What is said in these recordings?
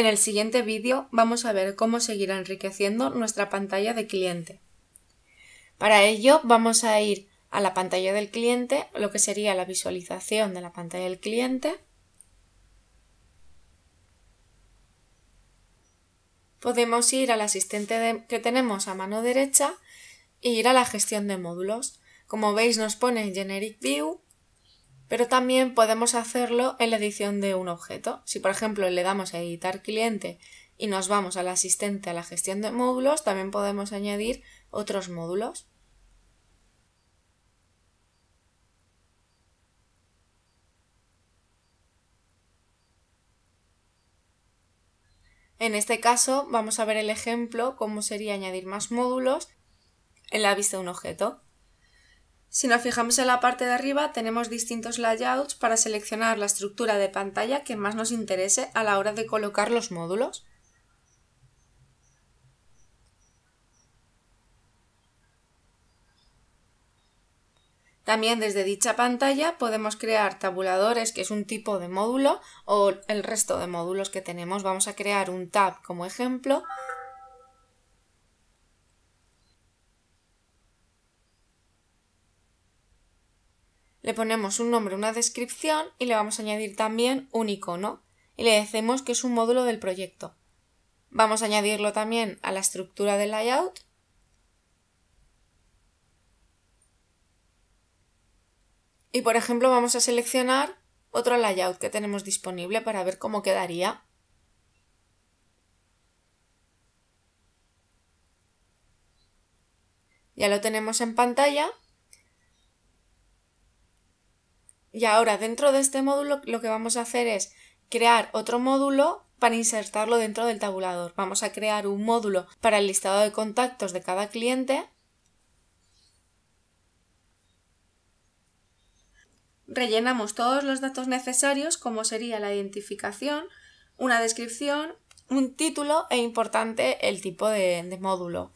En el siguiente vídeo vamos a ver cómo seguir enriqueciendo nuestra pantalla de cliente. Para ello vamos a ir a la pantalla del cliente, lo que sería la visualización de la pantalla del cliente. Podemos ir al asistente que tenemos a mano derecha e ir a la gestión de módulos. Como veis nos pone Generic View pero también podemos hacerlo en la edición de un objeto. Si por ejemplo le damos a editar cliente y nos vamos al asistente a la gestión de módulos, también podemos añadir otros módulos. En este caso vamos a ver el ejemplo cómo sería añadir más módulos en la vista de un objeto. Si nos fijamos en la parte de arriba tenemos distintos layouts para seleccionar la estructura de pantalla que más nos interese a la hora de colocar los módulos. También desde dicha pantalla podemos crear tabuladores, que es un tipo de módulo, o el resto de módulos que tenemos. Vamos a crear un tab como ejemplo Le ponemos un nombre, una descripción y le vamos a añadir también un icono y le decimos que es un módulo del proyecto. Vamos a añadirlo también a la estructura del layout y por ejemplo vamos a seleccionar otro layout que tenemos disponible para ver cómo quedaría. Ya lo tenemos en pantalla Y ahora dentro de este módulo lo que vamos a hacer es crear otro módulo para insertarlo dentro del tabulador. Vamos a crear un módulo para el listado de contactos de cada cliente. Rellenamos todos los datos necesarios como sería la identificación, una descripción, un título e importante el tipo de, módulo.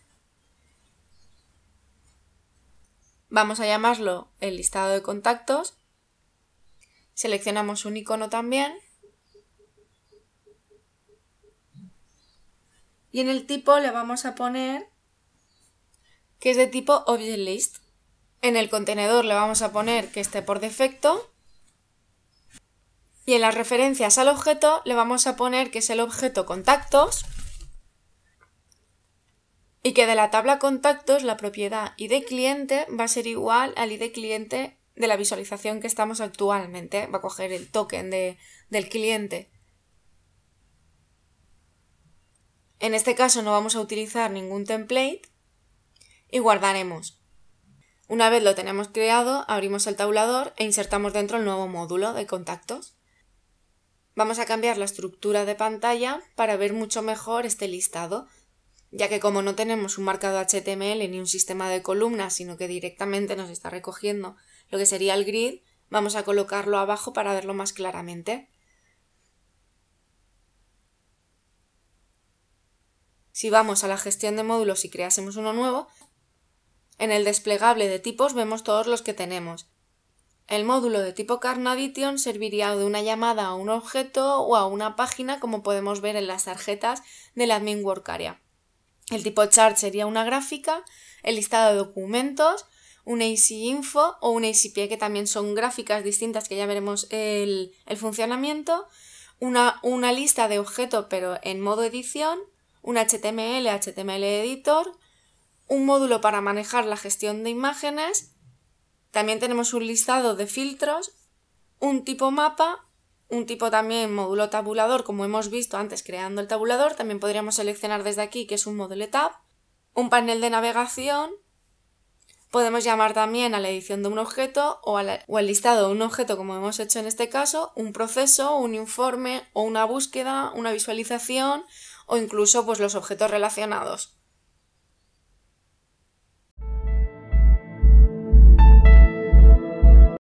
Vamos a llamarlo el listado de contactos Seleccionamos un icono también. Y en el tipo le vamos a poner que es de tipo Object List. En el contenedor le vamos a poner que esté por defecto. Y en las referencias al objeto le vamos a poner que es el objeto contactos y que de la tabla contactos la propiedad ID cliente va a ser igual al ID cliente de la visualización que estamos actualmente. Va a coger el token del cliente. En este caso no vamos a utilizar ningún template y guardaremos. Una vez lo tenemos creado, abrimos el tabulador e insertamos dentro el nuevo módulo de contactos. Vamos a cambiar la estructura de pantalla para ver mucho mejor este listado, ya que como no tenemos un marcado HTML ni un sistema de columnas, sino que directamente nos está recogiendo lo que sería el grid, vamos a colocarlo abajo para verlo más claramente. Si vamos a la gestión de módulos y creásemos uno nuevo, en el desplegable de tipos vemos todos los que tenemos. El módulo de tipo Carnadition serviría de una llamada a un objeto o a una página como podemos ver en las tarjetas del admin work area. El tipo chart sería una gráfica, el listado de documentos, una AC Info o un Pie, que también son gráficas distintas que ya veremos el, funcionamiento, una, lista de objetos pero en modo edición, un HTML, HTML Editor, un módulo para manejar la gestión de imágenes, también tenemos un listado de filtros, un tipo mapa, un tipo también módulo tabulador, como hemos visto antes creando el tabulador, también podríamos seleccionar desde aquí que es un módulo tab, un panel de navegación, Podemos llamar también a la edición de un objeto o, al listado de un objeto, como hemos hecho en este caso, un proceso, un informe o una búsqueda, una visualización o incluso pues, los objetos relacionados.